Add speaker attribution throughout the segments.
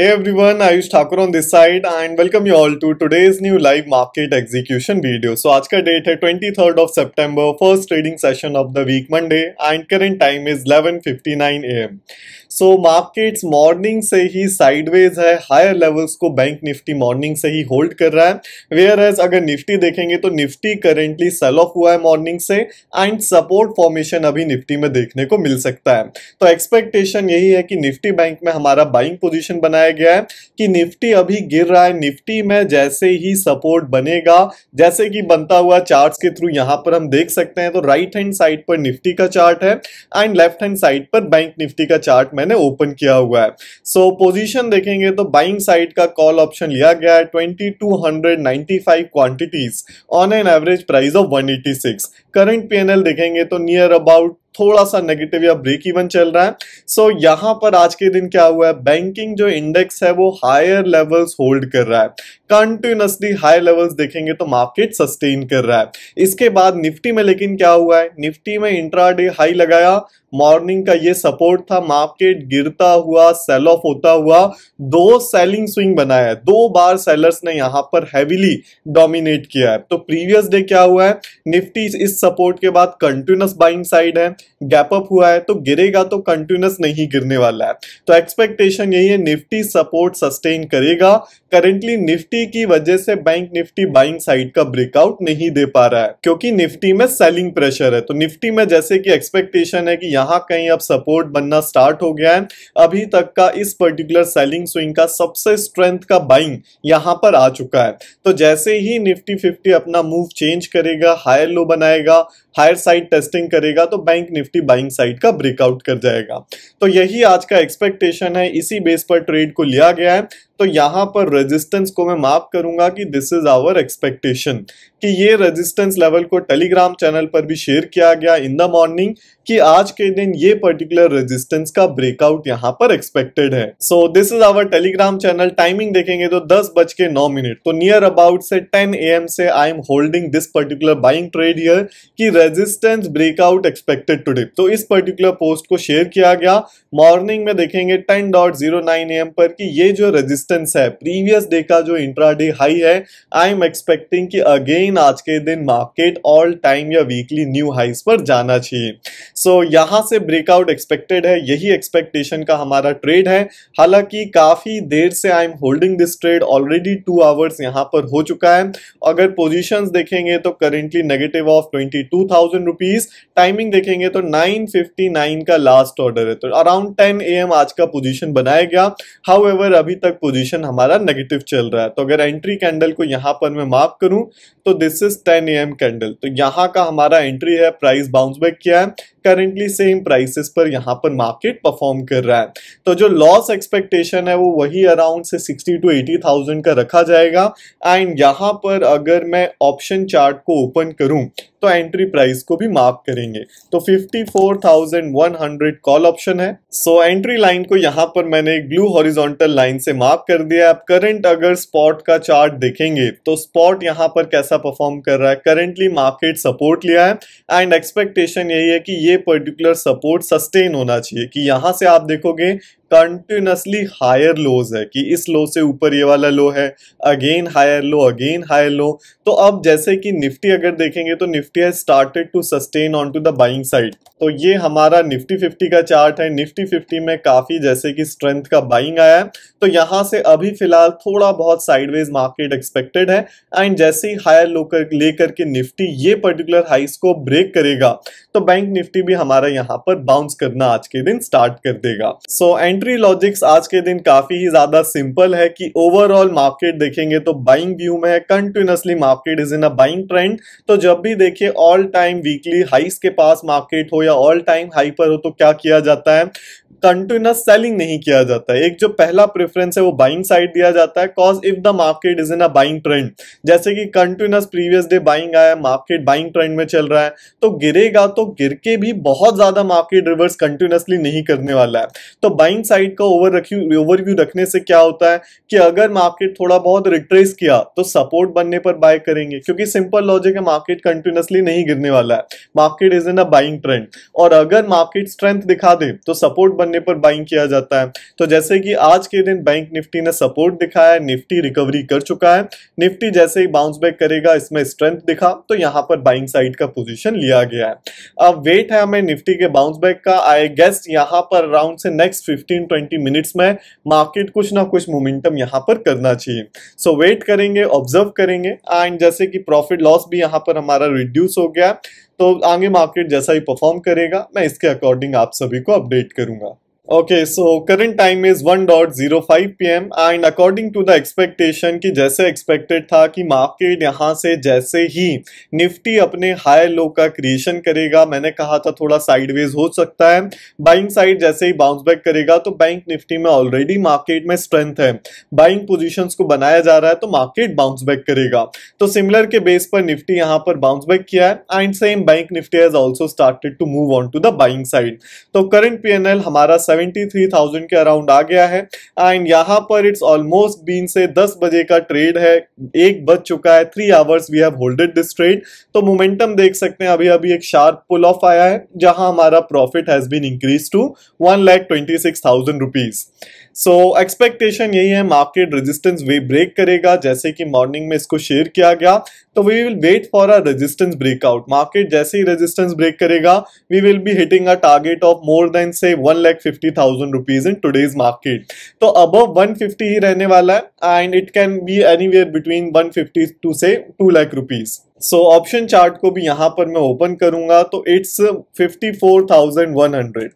Speaker 1: Hey everyone, Ayush Thakur on this side and welcome you all to today's new live market execution video. So आज का date है 23rd of September, first trading session of the week Monday and current time is 11:59 a.m. So, markets morning से ही sideways है higher levels को bank Nifty morning से ही hold कर रहा है Whereas एज अगर निफ्टी देखेंगे तो निफ्टी करेंटली सेल ऑफ हुआ है मॉर्निंग से एंड सपोर्ट फॉर्मेशन अभी निफ्टी में देखने को मिल सकता है तो एक्सपेक्टेशन यही है कि निफ्टी बैंक में हमारा बाइंग पोजिशन बनाया बताया गया है कि निफ्टी अभी गिर रहा है निफ्टी में जैसे ही सपोर्ट बनेगा जैसे कि बनता हुआ चार्ट्स के थ्रू यहां पर हम देख सकते हैं तो राइट हैंड साइड पर निफ्टी का चार्ट है एंड लेफ्ट हैंड साइड पर बैंक निफ्टी का चार्ट मैंने ओपन किया हुआ है सो so, पोजिशन देखेंगे तो बाइंग साइड का कॉल ऑप्शन लिया गया है twenty two hundred quantities on an average price of one eighty six current P देखेंगे तो नियर अबाउट थोड़ा सा नेगेटिव या ब्रेक इवन चल रहा है सो so, यहाँ पर आज के दिन क्या हुआ है बैंकिंग जो इंडेक्स है वो हायर लेवल्स होल्ड कर रहा है कंटिन्यूसली हाई लेवल्स देखेंगे तो मार्केट सस्टेन कर रहा है इसके बाद निफ्टी में लेकिन क्या हुआ है निफ्टी में इंट्रा हाई लगाया मॉर्निंग का ये सपोर्ट था मार्केट गिरता हुआ सेल ऑफ होता हुआ दो सेलिंग स्विंग बनाया है दो बार सेलर्स ने यहां पर हैविली डोमिनेट किया है तो प्रीवियस डे क्या हुआ है निफ्टी इस सपोर्ट के बाद कंटिन्यूस बाइंग साइड है गैप अप हुआ है तो गिरेगा तो कंटिन्यूस नहीं गिरने वाला है तो एक्सपेक्टेशन यही है निफ्टी सपोर्ट सस्टेन करेगा करेंटली निफ्टी निफ्टी की वजह से बैंक निफ्टी बाइंग साइड का ब्रेकआउट नहीं दे पा रहा है क्योंकि निफ्टी में सेलिंग प्रेशर है तो निफ्टी में जैसे कि एक्सपेक्टेशन है कि यहाँ कहीं अब सपोर्ट बनना स्टार्ट हो गया है अभी तक का इस पर्टिकुलर सेलिंग स्विंग का सबसे स्ट्रेंथ का बाइंग यहाँ पर आ चुका है तो जैसे ही निफ्टी फिफ्टी अपना मूव चेंज करेगा हायर लो बनाएगा हायर साइड टेस्टिंग करेगा तो बैंक निफ्टी बाइंग साइड का ब्रेकआउट कर जाएगा तो यही आज का एक्सपेक्टेशन है इसी बेस पर ट्रेड को लिया गया है तो यहाँ पर रेजिस्टेंस को मैं माफ करूंगा कि दिस इज आवर एक्सपेक्टेशन कि ये रेजिस्टेंस लेवल को टेलीग्राम चैनल पर भी शेयर किया गया इन द मॉर्निंग कि आज के दिन ये पर्टिकुलर रेजिस्टेंस का ब्रेकआउट यहाँ पर एक्सपेक्टेड है so this is our Telegram channel timing देखेंगे तो दस बज के नौ मिनट तो नियर अबाउट से टेन ए एम से I am holding this particular buying trade here की रेजिस्टेंस ब्रेकआउट एक्सपेक्टेड टूडे तो इस पर्टिकुलर पोस्ट को शेयर किया गया मॉर्निंग में देखेंगे ten dot zero nine A M पर कि ये जो रेजिस्टेंस है प्रीवियस डे का जो इंट्राडे हाई है आई एम एक्सपेक्टिंग कि अगेन आज के दिन मार्केट ऑल टाइम या वीकली न्यू हाइज पर जाना चाहिए सो so, यहाँ से ब्रेकआउट एक्सपेक्टेड है यही एक्सपेक्टेशन का हमारा ट्रेड है हालांकि काफ़ी देर से I am holding this trade already two hours यहाँ पर हो चुका है अगर पोजिशन देखेंगे तो currently negative of twenty two thousand rupees timing देखेंगे तो नाइन फिफ्टी नाइन का लास्ट ऑर्डर है तो अराउंड टेन ए एम आज का पोजिशन बनाया गया हाउ एवर अभी तक पोजिशन हमारा नेगेटिव चल रहा है तो अगर एंट्री कैंडल को यहाँ पर मैं माफ करूँ तो this is ten A M candle तो यहाँ का हमारा एंट्री है प्राइस बाउंस बैक किया है करेंटली सेम प्राइसेस पर यहाँ पर मार्केट परफॉर्म कर रहा है तो जो लॉस एक्सपेक्टेशन है वो वही अराउंड से सिक्सटी टू एटी थाउजेंड का रखा जाएगा एंड यहाँ पर अगर मैं ऑप्शन चार्ट को ओपन करूँ तो एंट्री प्राइस को भी मार्क करेंगे तो 54,100 कॉल ऑप्शन है सो एंट्री लाइन को यहाँ पर मैंने एक ब्लू हॉरिजॉन्टल लाइन से मार्क कर दिया है अब करंट अगर स्पॉट का चार्ट देखेंगे तो स्पॉट यहाँ पर कैसा परफॉर्म कर रहा है करंटली मार्केट सपोर्ट लिया है एंड एक्सपेक्टेशन यही है कि ये ये पर्टिकुलर सपोर्ट सस्टेन होना चाहिए कि यहाँ से आप देखोगे कंटिन्यूसली हायर लोज है कि इस लो से ऊपर ये वाला लो है again higher low again higher low तो अब जैसे कि निफ्टी अगर देखेंगे तो निफ्टी है started to sustain on to the buying side तो ये हमारा निफ्टी फिफ्टी का चार्ट है निफ्टी फिफ्टी में काफ़ी जैसे कि स्ट्रेंथ का बाइंग आया है तो यहाँ से अभी फिलहाल थोड़ा बहुत साइडवेज मार्केट एक्सपेक्टेड है एंड जैसे ही हायर लो कर लेकर के निफ्टी ये पर्टिकुलर हाइस को ब्रेक करेगा तो बैंक निफ्टी भी हमारा यहाँ पर बाउंस करना आज के दिन स्टार्ट कर देगा so so, and entry logics आज के दिन काफी ही ज्यादा सिंपल है कि ओवरऑल मार्केट देखेंगे तो बाइंग व्यू में है continuously market is in a buying trend तो जब भी देखिए ऑल टाइम वीकली हाइस के पास मार्केट हो या ऑल टाइम हाई पर हो तो क्या किया जाता है कंटिन्यूस सेलिंग नहीं किया जाता है एक जो पहला प्रेफरेंस है वो बाइंग साइड दिया जाता है cause if the market is in a buying trend जैसे कि कंटिन्यूस प्रीवियस डे बाइंग आया मार्केट बाइंग ट्रेंड में चल रहा है तो गिरेगा तो गिर के भी बहुत ज्यादा मार्केट रिवर्स कंटिन्यूसली नहीं करने वाला है तो बाइंग साइड का ओवर रख्यू ओवरव्यू रखने से क्या होता है कि अगर मार्केट थोड़ा बहुत रिट्रेस किया तो सपोर्ट बनने पर बाय करेंगे क्योंकि सिंपल लॉजिक है मार्केट कंटिन्यूसली नहीं गिरने वाला है market is in a buying trend और अगर मार्केट स्ट्रेंथ दिखा दे तो सपोर्ट बनने पर बाइंग किया जाता है तो जैसे कि आज के दिन बैंक निफ्टी ने सपोर्ट दिखाया है निफ्टी रिकवरी कर चुका है निफ्टी जैसे ही बाउंस बैक करेगा इसमें स्ट्रेंथ दिखा तो यहाँ पर बाइंग साइड का पोजिशन लिया गया है अब वेट है हमें निफ्टी के बाउंस बैक का आई गेस्ट यहाँ पर राउंड से नेक्स्ट फिफ्टीन 15 20 मिनट्स में मार्केट कुछ ना कुछ मोमेंटम यहाँ पर करना चाहिए सो so, वेट करेंगे ऑब्जर्व करेंगे एंड जैसे कि प्रॉफिट लॉस भी यहाँ पर हमारा रिड्यूस हो गया तो आगे मार्केट जैसा ही परफॉर्म करेगा मैं इसके अकॉर्डिंग आप सभी को अपडेट करूँगा okay so time is one dot zero five P M and according to the expectation कि जैसे एक्सपेक्टेड था कि मार्केट यहां से जैसे ही निफ्टी अपने हाई लो का क्रिएशन करेगा मैंने कहा था थोड़ा साइडवेज हो सकता है बाइंग साइड जैसे ही बाउंस बैक करेगा तो बैंक निफ्टी में ऑलरेडी मार्केट में स्ट्रेंथ है बाइंग पोजिशन को बनाया जा रहा है तो मार्केट बाउंस बैक करेगा तो सिमिलर के बेस पर निफ्टी यहाँ पर बाउंस बैक किया है and same bank Nifty has also started to move on to the buying side तो करंट पी हमारा सेवन 73,000 के अराउंड आ गया है एंड यहाँ पर इट्स ऑलमोस्ट बीन से 10 बजे का ट्रेड है एक बज चुका है three hours we have holded this trade तो मोमेंटम देख सकते हैं अभी अभी एक शार्प पुल ऑफ आया है जहां हमारा profit has been increase to one lakh twenty six thousand expectation यही है मार्केट रेजिस्टेंस वे ब्रेक करेगा जैसे कि मॉर्निंग में इसको शेयर किया गया तो we will wait for a resistance breakout market जैसे ही रेजिस्टेंस ब्रेक करेगा we will be hitting a target of more than से one lakh fifty eight thousand rupees in today's market तो अबव वन फिफ्टी ही रहने वाला है and it can be anywhere between one fifty to से two lakh rupees so option chart को भी यहाँ पर मैं ओपन करूंगा तो it's fifty four thousand one hundred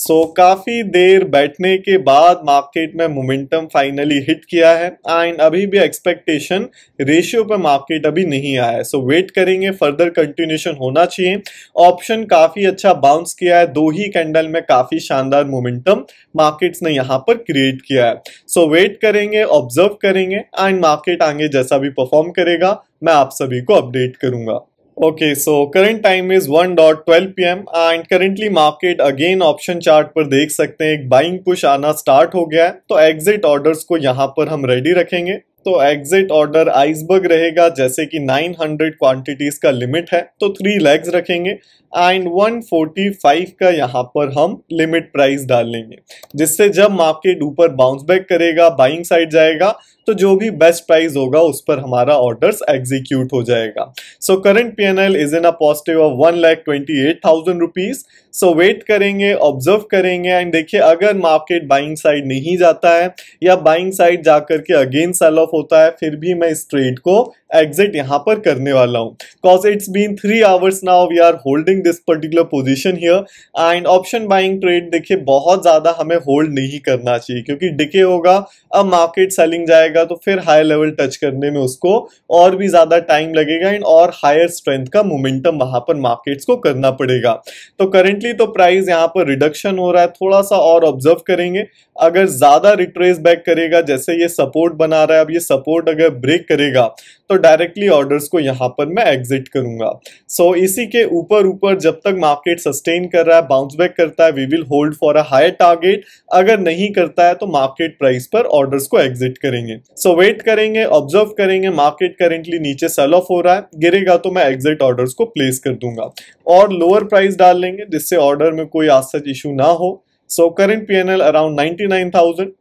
Speaker 1: so so, काफ़ी देर बैठने के बाद मार्केट में मोमेंटम फाइनली हिट किया है एंड अभी भी एक्सपेक्टेशन रेशियो पर मार्केट अभी नहीं आया है सो so, वेट करेंगे फर्दर कंटिन्यूशन होना चाहिए ऑप्शन काफ़ी अच्छा बाउंस किया है दो ही कैंडल में काफ़ी शानदार मोमेंटम मार्केट्स ने यहाँ पर क्रिएट किया है सो so, वेट करेंगे ऑब्जर्व करेंगे एंड मार्केट आगे जैसा भी परफॉर्म करेगा मैं आप सभी को अपडेट करूँगा Okay, so current time is 1.12 pm and currently market again option chart पर देख सकते हैं एक buying push आना start हो गया है तो exit orders को यहाँ पर हम ready रखेंगे तो एग्जिट ऑर्डर आइसबर्ग रहेगा जैसे कि 900 क्वांटिटीज का लिमिट है तो थ्री लेग्स रखेंगे एंड 145 का यहाँ पर हम लिमिट प्राइस डाल लेंगे जिससे जब मार्केट ऊपर बाउंस बैक करेगा बाइंग साइड जाएगा तो जो भी बेस्ट प्राइस होगा उस पर हमारा ऑर्डर्स एग्जीक्यूट हो जाएगा so current P N L is in a positive of one lakh twenty eight thousand rupees so wait करेंगे ऑब्जर्व करेंगे एंड देखिए अगर मार्केट बाइंग साइड नहीं जाता है या बाइंग साइड जाकर के अगेन सेल ऑफ होता है फिर भी मैं इस ट्रेड को एग्जिट यहां पर करने वाला हूं because it's been three hours now we are holding this particular position here and option buying trade देखिए बहुत ज़्यादा हमें होल्ड नहीं करना चाहिए क्योंकि डिके होगा अब मार्केट सेलिंग जाएगा जाएगा तो फिर हाई लेवल टच करने में उसको और भी ज़्यादा टाइम लगेगा एंड और हायर स्ट्रेंथ का मोमेंटम वहां पर मार्केट्स को करना पड़ेगा तो करेंटली तो प्राइस यहाँ पर रिडक्शन हो रहा है थोड़ा सा और ऑब्जर्व करेंगे अगर ज़्यादा रिट्रेस बैक करेगा जैसे ये सपोर्ट बना रहा है अब ये सपोर्ट अगर ब्रेक करेगा तो डायरेक्टली ऑर्डर्स को यहाँ पर मैं एग्जिट करूंगा सो so, इसी के ऊपर ऊपर जब तक मार्केट सस्टेन कर रहा है बाउंस बैक करता है we will hold for a higher target अगर नहीं करता है तो मार्केट प्राइस पर ऑर्डर्स को एग्जिट करेंगे सो so, वेट करेंगे ऑब्जर्व करेंगे मार्केट करेंटली नीचे सेल ऑफ हो रहा है गिरेगा तो मैं एग्जिट ऑर्डर्स को प्लेस कर दूंगा और लोअर प्राइस डाल लेंगे जिससे ऑर्डर में कोई आज सच इशू ना हो so current P N L around ninety nine thousand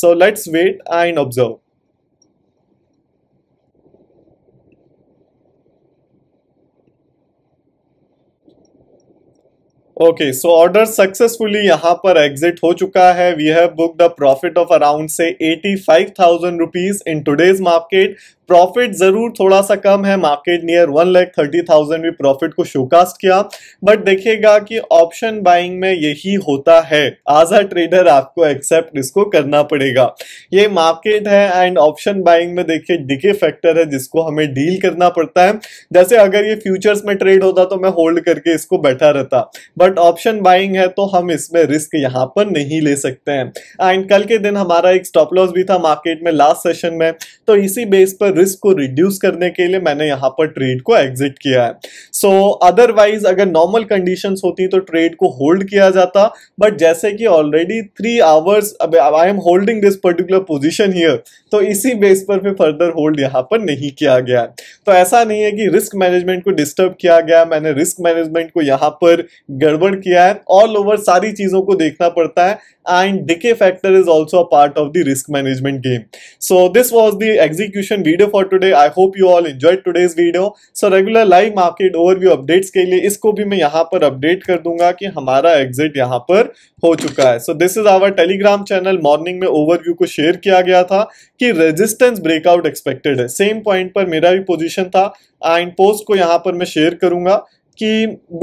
Speaker 1: so let's wait and observe okay so order successfully यहां पर एग्जिट हो चुका है we have book the profit of around से eighty five thousand rupees in today's market profit जरूर थोड़ा सा कम है market near one lakh thirty thousand भी प्रॉफिट को शोकास्ट किया बट देखिएगा कि ऑप्शन बाइंग में यही होता है एज अ ट्रेडर आपको एक्सेप्ट इसको करना पड़ेगा ये मार्केट है एंड ऑप्शन बाइंग में देखिए डिके फैक्टर है जिसको हमें डील करना पड़ता है जैसे अगर ये फ्यूचर्स में ट्रेड होता तो मैं होल्ड करके इसको बैठा रहता बट ऑप्शन बाइंग है तो हम इसमें रिस्क यहाँ पर नहीं ले सकते हैं एंड कल के दिन हमारा एक स्टॉप लॉस भी था मार्केट में लास्ट सेशन में तो इसी बेस पर रिस्क को रिड्यूस करने के लिए मैंने यहां पर ट्रेड को एग्जिट किया है सो so, अदरवाइज अगर नॉर्मल कंडीशन होती तो ट्रेड को होल्ड किया जाता बट जैसे कि already three hours I am holding this particular position here तो इसी बेस पर फिर फर्दर होल्ड यहां पर नहीं किया गया तो ऐसा नहीं है कि रिस्क मैनेजमेंट को डिस्टर्ब किया गया मैंने रिस्क मैनेजमेंट को यहां पर गड़बड़ किया है ऑल ओवर सारी चीज़ों को देखना पड़ता है and decay factor is also part of the risk management game so this was the execution video video for today I hope you all enjoy today's video so regular live market overview updates के लिए इसको भी मैं यहाँ पर update कर दूंगा कि हमारा एग्जिट यहाँ पर हो चुका है so this is our Telegram channel morning में ओवरव्यू को शेयर किया गया था कि रेजिस्टेंस ब्रेकआउट एक्सपेक्टेड है सेम पॉइंट पर मेरा भी पोजिशन था एंड पोस्ट को यहाँ पर मैं शेयर करूंगा कि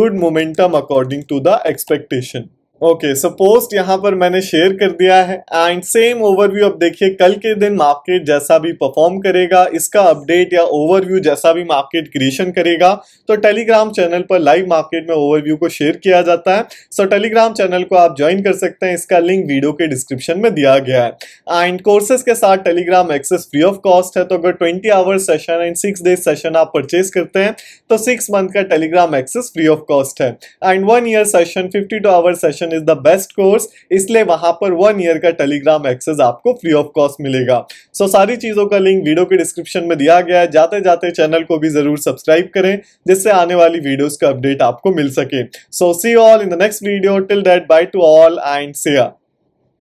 Speaker 1: good momentum according to the expectation okay post यहाँ पर मैंने शेयर कर दिया है एंड सेम ओवरव्यू अब देखिए कल के दिन मार्केट जैसा भी परफॉर्म करेगा इसका अपडेट या ओवरव्यू जैसा भी मार्केट क्रिएशन करेगा तो टेलीग्राम चैनल पर लाइव मार्केट में ओवरव्यू को शेयर किया जाता है सो so, टेलीग्राम चैनल को आप ज्वाइन कर सकते हैं इसका लिंक वीडियो के डिस्क्रिप्शन में दिया गया है एंड कोर्सेज के साथ Telegram access free of cost है तो अगर twenty hours session and six days session आप परचेज करते हैं तो सिक्स मंथ का Telegram access free of cost है and one year session fifty two hours session is the best course इसलिए वहां पर वन ईयर का टेलीग्राम एक्सेस आपको फ्री ऑफ कॉस्ट मिलेगा सो so, सारी चीज़ों का लिंक वीडियो के डिस्क्रिप्शन में दिया गया है जाते जाते चैनल को भी ज़रूर सब्सक्राइब करें जिससे आने वाली वीडियोज़ का अपडेट आपको मिल सके so see all in the next video till date bye to all and सेया